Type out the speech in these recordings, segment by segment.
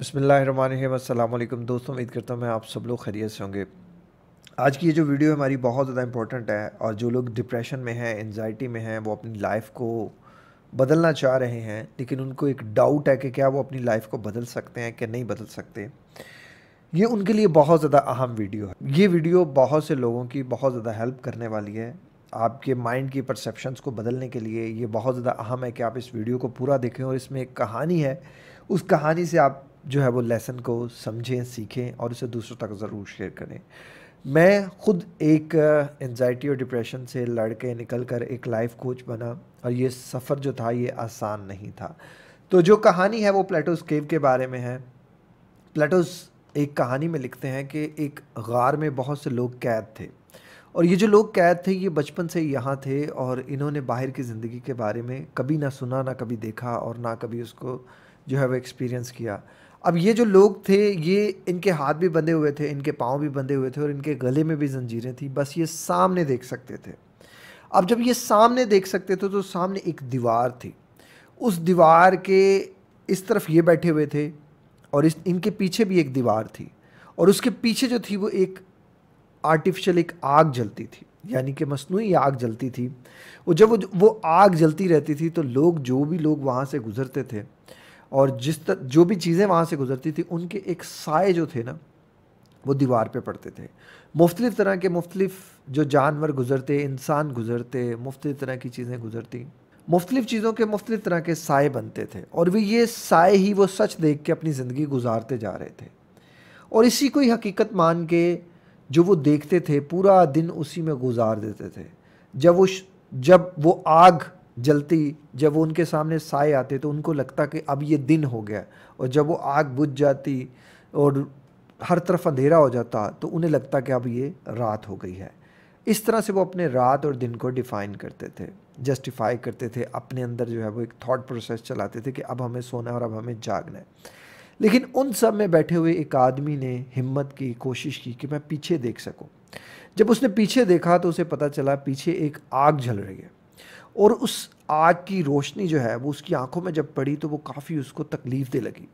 बसमिलकुम दोस्तों उम्मीद करता हूँ मैं आप सब लोग खैरियत से होंगे आज की ये जो वीडियो हमारी बहुत ज़्यादा इंपॉर्टेंट है और जो लोग डिप्रेशन में हैं एनजाइटी में हैं वो अपनी लाइफ को बदलना चाह रहे हैं लेकिन उनको एक डाउट है कि क्या वो अपनी लाइफ को बदल सकते हैं कि नहीं बदल सकते ये उनके लिए बहुत ज़्यादा अहम वीडियो है ये वीडियो बहुत से लोगों की बहुत ज़्यादा हेल्प करने वाली है आपके माइंड की परसेप्शंस को बदलने के लिए ये बहुत ज़्यादा अहम है कि आप इस वीडियो को पूरा देखें और इसमें एक कहानी है उस कहानी से आप जो है वो लेसन को समझें सीखें और उसे दूसरों तक ज़रूर शेयर करें मैं ख़ुद एक एनजाइटी uh, और डिप्रेशन से लड़के निकल कर एक लाइफ कोच बना और ये सफ़र जो था ये आसान नहीं था तो जो कहानी है वो प्लेटोस केव के बारे में है प्लेटोस एक कहानी में लिखते हैं कि एक गार में बहुत से लोग कैद थे और ये जो लोग कैद थे ये बचपन से यहाँ थे और इन्होंने बाहर की ज़िंदगी के बारे में कभी ना सुना ना कभी देखा और ना कभी उसको जो है वो एक्सपीरियंस किया अब ये जो लोग थे ये इनके हाथ भी बंधे हुए थे इनके पाँव भी बंधे हुए थे और इनके गले में भी जंजीरें थी बस ये सामने देख सकते थे अब जब ये सामने देख सकते थे तो सामने एक दीवार थी उस दीवार के इस तरफ ये बैठे हुए थे और इस इनके पीछे भी एक दीवार थी और उसके पीछे जो थी वो एक आर्टिफिशियल एक आग जलती थी यानी कि मसनू आग जलती थी वो जब वो वो आग जलती रहती थी तो लोग जो भी लोग वहाँ से गुज़रते थे और जिस तक जो भी चीज़ें वहाँ से गुजरती थी उनके एक साए जो थे ना वो दीवार पे पड़ते थे मुख्तलिफ़ तरह के मुख्तलिफ जो जानवर गुजरते इंसान गुजरते मुख्तलिफ तरह की चीज़ें गुजरती मुख्तलिफ चीज़ों के मुख्तलिफ तरह के साए बनते थे और वे ये साए ही वो सच देख के अपनी ज़िंदगी गुजारते जा रहे थे और इसी को ही हकीकत मान के जो वो देखते थे पूरा दिन उसी में गुजार देते थे जब वो जब वो आग जलती जब वो उनके सामने साए आते तो उनको लगता कि अब ये दिन हो गया और जब वो आग बुझ जाती और हर तरफ अंधेरा हो जाता तो उन्हें लगता कि अब ये रात हो गई है इस तरह से वो अपने रात और दिन को डिफ़ाइन करते थे जस्टिफाई करते थे अपने अंदर जो है वो एक थॉट प्रोसेस चलाते थे कि अब हमें सोना है और अब हमें जागना है लेकिन उन सब में बैठे हुए एक आदमी ने हिम्मत की कोशिश की कि मैं पीछे देख सकूँ जब उसने पीछे देखा तो उसे पता चला पीछे एक आग जल रही है और उस आज की रोशनी जो है वो उसकी आंखों में जब पड़ी तो वो काफ़ी उसको तकलीफ दे लगी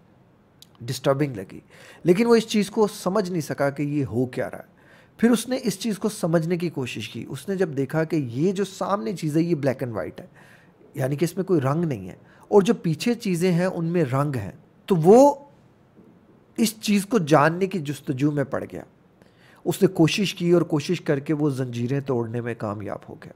डिस्टर्बिंग लगी लेकिन वो इस चीज़ को समझ नहीं सका कि ये हो क्या रहा है फिर उसने इस चीज़ को समझने की कोशिश की उसने जब देखा कि ये जो सामने चीज़ है ये ब्लैक एंड वाइट है यानी कि इसमें कोई रंग नहीं है और जो पीछे चीज़ें हैं उनमें रंग हैं तो वो इस चीज़ को जानने की जस्तजू में पड़ गया उसने कोशिश की और कोशिश करके वो जंजीरें तोड़ने में कामयाब हो गया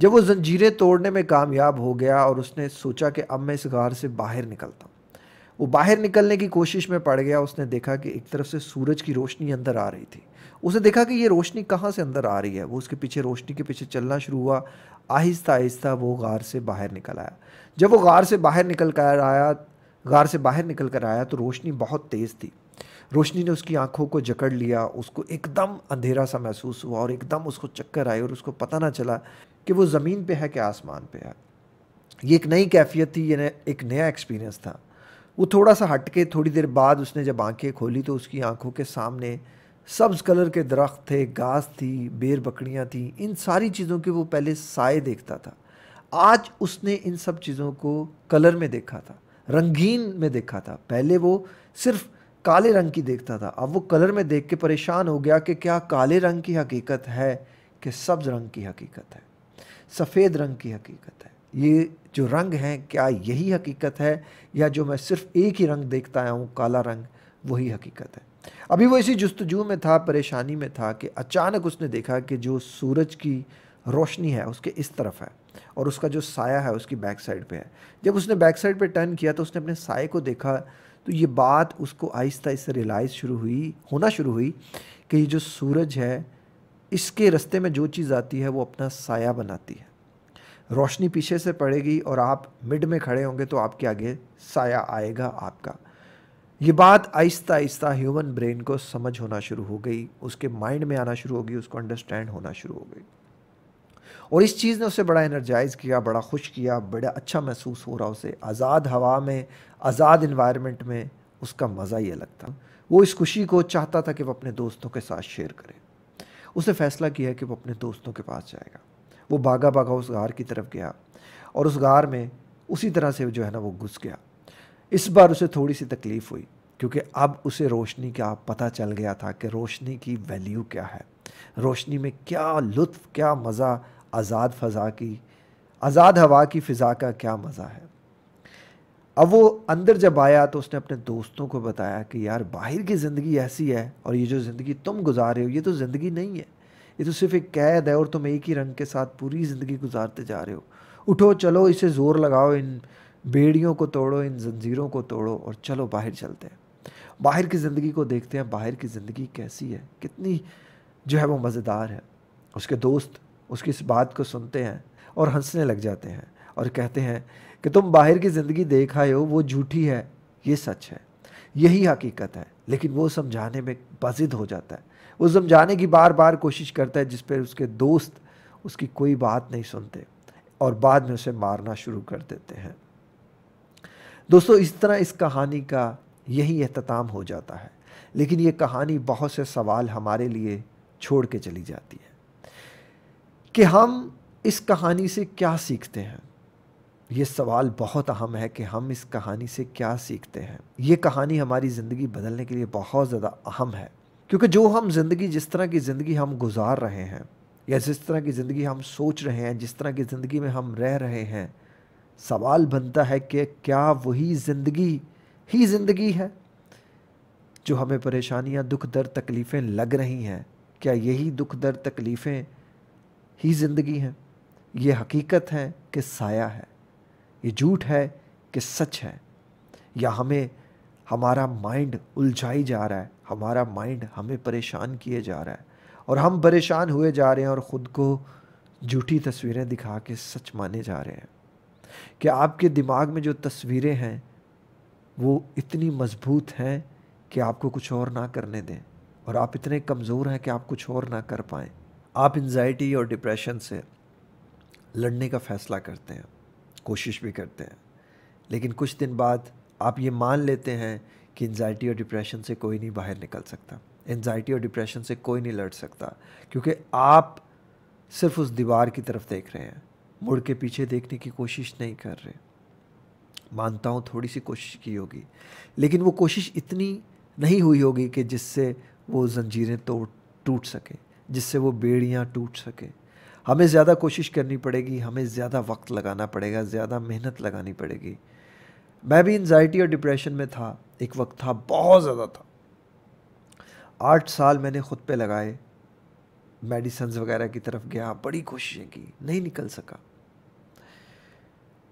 जब वो जंजीरें तोड़ने में कामयाब हो गया और उसने सोचा कि अब मैं इस गार से बाहर निकलता हूँ वो बाहर निकलने की कोशिश में पड़ गया उसने देखा कि एक तरफ से सूरज की रोशनी अंदर आ रही थी उसने देखा कि ये रोशनी कहाँ से अंदर आ रही है वो उसके पीछे रोशनी के पीछे चलना शुरू हुआ आहिस्ता आहिस्ता वो गार से बाहर निकल आया जब वो गार से बाहर निकल कर आया गार से बाहर निकल कर आया तो रोशनी बहुत तेज़ थी रोशनी ने उसकी आंखों को जकड़ लिया उसको एकदम अंधेरा सा महसूस हुआ और एकदम उसको चक्कर आई और उसको पता ना चला कि वो ज़मीन पे है कि आसमान पे है ये एक नई कैफियत थी ये एक नया एक्सपीरियंस था वो थोड़ा सा हट के थोड़ी देर बाद उसने जब आंखें खोली तो उसकी आंखों के सामने सब्ज़ कलर के दरख्त थे घास थी बेर बकरियाँ थी इन सारी चीज़ों के वो पहले साय देखता था आज उसने इन सब चीज़ों को कलर में देखा था रंगीन में देखा था पहले वो सिर्फ काले रंग की देखता था अब वो कलर में देख के परेशान हो गया कि क्या काले रंग की हकीकत है कि सब्ज़ रंग की हकीकत है सफ़ेद रंग की हकीकत है ये जो रंग हैं क्या यही हकीकत है या जो मैं सिर्फ एक ही रंग देखता आया हूँ काला रंग वही हकीकत है अभी वो इसी जस्तजू में था परेशानी में था कि अचानक उसने देखा कि जो सूरज की रोशनी है उसके इस तरफ है और उसका जो साया है उसकी बैक साइड पे है जब उसने बैक साइड पे टर्न किया तो उसने अपने साय को देखा तो ये बात उसको आहिस्ता आहिस्ता रियलाइज़ शुरू हुई होना शुरू हुई कि ये जो सूरज है इसके रस्ते में जो चीज़ आती है वो अपना साया बनाती है रोशनी पीछे से पड़ेगी और आप मिड में खड़े होंगे तो आपके आगे साया आएगा आपका ये बात आहिस्ता आहिस्ता ह्यूमन ब्रेन को समझ होना शुरू हो गई उसके माइंड में आना शुरू हो गई उसको अंडरस्टैंड होना शुरू हो गई और इस चीज़ ने उसे बड़ा एनर्जाइज किया बड़ा खुश किया बड़ा अच्छा महसूस हो रहा उसे आज़ाद हवा में आज़ाद इन्वायरमेंट में उसका मज़ा ही अलग था वो इस खुशी को चाहता था कि वह अपने दोस्तों के साथ शेयर करें उसने फैसला किया कि वो अपने दोस्तों के पास जाएगा वो भागा भागा उस गार की तरफ गया और उस गार में उसी तरह से जो है ना वो घुस गया इस बार उसे थोड़ी सी तकलीफ़ हुई क्योंकि अब उसे रोशनी का पता चल गया था कि रोशनी की वैल्यू क्या है रोशनी में क्या लुत्फ क्या मज़ा आज़ाद फ़ज़ा की आज़ाद हवा की फ़िज़ा का क्या मज़ा है अब वो अंदर जब आया तो उसने अपने दोस्तों को बताया कि यार बाहर की ज़िंदगी ऐसी है और ये जो ज़िंदगी तुम गुजार रहे हो ये तो ज़िंदगी नहीं है ये तो सिर्फ एक कैद है और तुम एक ही रंग के साथ पूरी ज़िंदगी गुजारते जा रहे हो उठो चलो इसे ज़ोर लगाओ इन बेड़ियों को तोड़ो इन जंजीरों को तोड़ो और चलो बाहर चलते हैं बाहर की ज़िंदगी को देखते हैं बाहर की ज़िंदगी कैसी है कितनी जो है वो मज़ेदार है उसके दोस्त उसकी इस बात को सुनते हैं और हंसने लग जाते हैं और कहते हैं कि तुम बाहर की ज़िंदगी देख आए हो वो झूठी है ये सच है यही हकीकत है लेकिन वो समझाने में बजिद हो जाता है वो समझाने की बार बार कोशिश करता है जिस पर उसके दोस्त उसकी कोई बात नहीं सुनते और बाद में उसे मारना शुरू कर देते हैं दोस्तों इस तरह इस कहानी का यही अहतमाम हो जाता है लेकिन ये कहानी बहुत से सवाल हमारे लिए छोड़ के चली जाती है कि हम इस कहानी से क्या सीखते हैं ये सवाल बहुत अहम है कि हम इस कहानी से क्या सीखते हैं ये कहानी हमारी ज़िंदगी बदलने के लिए बहुत ज़्यादा अहम है क्योंकि जो हम ज़िंदगी जिस तरह की ज़िंदगी हम गुजार रहे हैं या जिस तरह की ज़िंदगी हम सोच रहे हैं जिस तरह की ज़िंदगी में हम रह रहे हैं सवाल बनता है कि क्या वही ज़िंदगी ही ज़िंदगी है जो हमें परेशानियां दुख दर तकलीफ़ें लग रही हैं क्या यही दुख दर तकलीफ़ें ही ज़िंदगी हैं ये हकीकत है कि साया है ये झूठ है कि सच है या हमें हमारा माइंड उलझाई जा रहा है हमारा माइंड हमें परेशान किए जा रहा है और हम परेशान हुए जा रहे हैं और ख़ुद को झूठी तस्वीरें दिखा के सच माने जा रहे हैं कि आपके दिमाग में जो तस्वीरें हैं वो इतनी मजबूत हैं कि आपको कुछ और ना करने दें और आप इतने कमज़ोर हैं कि आप कुछ और ना कर पाएँ आप इन्ज़ाइटी और डिप्रेशन से लड़ने का फ़ैसला करते हैं कोशिश भी करते हैं लेकिन कुछ दिन बाद आप ये मान लेते हैं कि एनजाइटी और डिप्रेशन से कोई नहीं बाहर निकल सकता एनजाइटी और डिप्रेशन से कोई नहीं लड़ सकता क्योंकि आप सिर्फ उस दीवार की तरफ देख रहे हैं मुड़ के पीछे देखने की कोशिश नहीं कर रहे मानता हूँ थोड़ी सी कोशिश की होगी लेकिन वो कोशिश इतनी नहीं हुई होगी कि जिससे वो जंजीरें तोड़ टूट सके जिससे वो बेड़ियाँ टूट सकें हमें ज़्यादा कोशिश करनी पड़ेगी हमें ज़्यादा वक्त लगाना पड़ेगा ज़्यादा मेहनत लगानी पड़ेगी मैं भी इन्जाइटी और डिप्रेशन में था एक वक्त था बहुत ज़्यादा था आठ साल मैंने ख़ुद पे लगाए मेडिसन्स वगैरह की तरफ गया बड़ी कोशिशें की नहीं निकल सका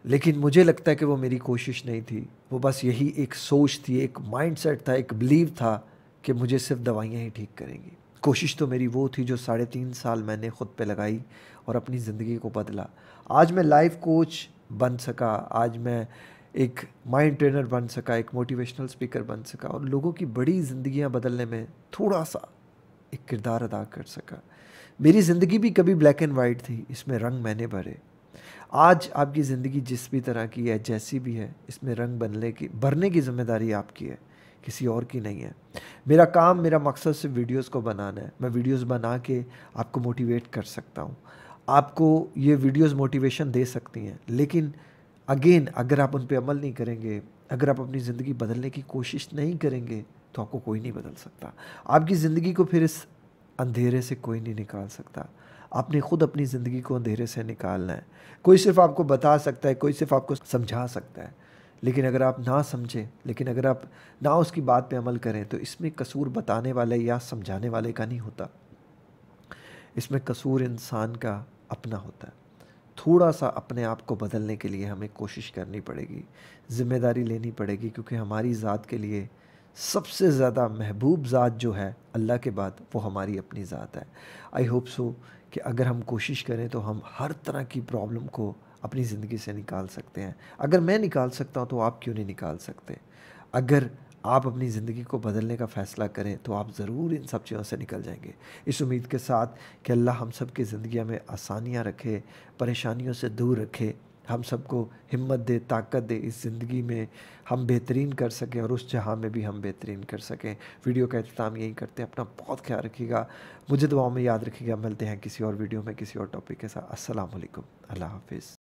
लेकिन मुझे लगता है कि वो मेरी कोशिश नहीं थी वो बस यही एक सोच थी एक माइंडसेट था एक बिलीव था कि मुझे सिर्फ दवाइयाँ ही ठीक करेंगी कोशिश तो मेरी वो थी जो साढ़े तीन साल मैंने ख़ुद पे लगाई और अपनी ज़िंदगी को बदला आज मैं लाइफ कोच बन सका आज मैं एक माइंड ट्रेनर बन सका एक मोटिवेशनल स्पीकर बन सका और लोगों की बड़ी ज़िंदियाँ बदलने में थोड़ा सा एक किरदार अदा कर सका मेरी ज़िंदगी भी कभी ब्लैक एंड वाइट थी इसमें रंग मैंने भरे आज आपकी ज़िंदगी जिस भी तरह की है जैसी भी है इसमें रंग बनने की भरने की जिम्मेदारी आपकी है किसी और की नहीं है मेरा काम मेरा मकसद सिर्फ वीडियोस को बनाना है मैं वीडियोस बना के आपको मोटिवेट कर सकता हूँ आपको ये वीडियोस मोटिवेशन दे सकती हैं लेकिन अगेन अगर आप उन पर अमल नहीं करेंगे अगर आप अपनी ज़िंदगी बदलने की कोशिश नहीं करेंगे तो आपको कोई नहीं बदल सकता आपकी ज़िंदगी को फिर इस अंधेरे से कोई नहीं निकाल सकता आपने खुद अपनी ज़िंदगी को अंधेरे से निकालना है कोई सिर्फ आपको बता सकता है कोई सिर्फ आपको समझा सकता है लेकिन अगर आप ना समझें लेकिन अगर आप ना उसकी बात पे अमल करें तो इसमें कसूर बताने वाले या समझाने वाले का नहीं होता इसमें कसूर इंसान का अपना होता है थोड़ा सा अपने आप को बदलने के लिए हमें कोशिश करनी पड़ेगी ज़िम्मेदारी लेनी पड़ेगी क्योंकि हमारी ज़ात के लिए सबसे ज़्यादा महबूब ज़ात जो है अल्लाह के बाद वो हमारी अपनी ज़ात है आई होप सो कि अगर हम कोशिश करें तो हम हर तरह की प्रॉब्लम को अपनी ज़िंदगी से निकाल सकते हैं अगर मैं निकाल सकता हूँ तो आप क्यों नहीं निकाल सकते अगर आप अपनी ज़िंदगी को बदलने का फ़ैसला करें तो आप ज़रूर इन सब चीज़ों से निकल जाएंगे इस उम्मीद के साथ कि अल्लाह हम सब की ज़िंदगी में आसानियाँ रखे परेशानियों से दूर रखे हम सबको हिम्मत दे ताकत दे इस ज़िंदगी में हम बेहतरीन कर सकें और उस जहाँ में भी हम बेहतरीन कर सकें वीडियो का अख्ताम यही करते हैं अपना बहुत ख्याल रखिएगा मुझे दुआओं में याद रखिएगा मिलते हैं किसी और वीडियो में किसी और टॉपिक के साथ असलकम अल्लाह हाफिज़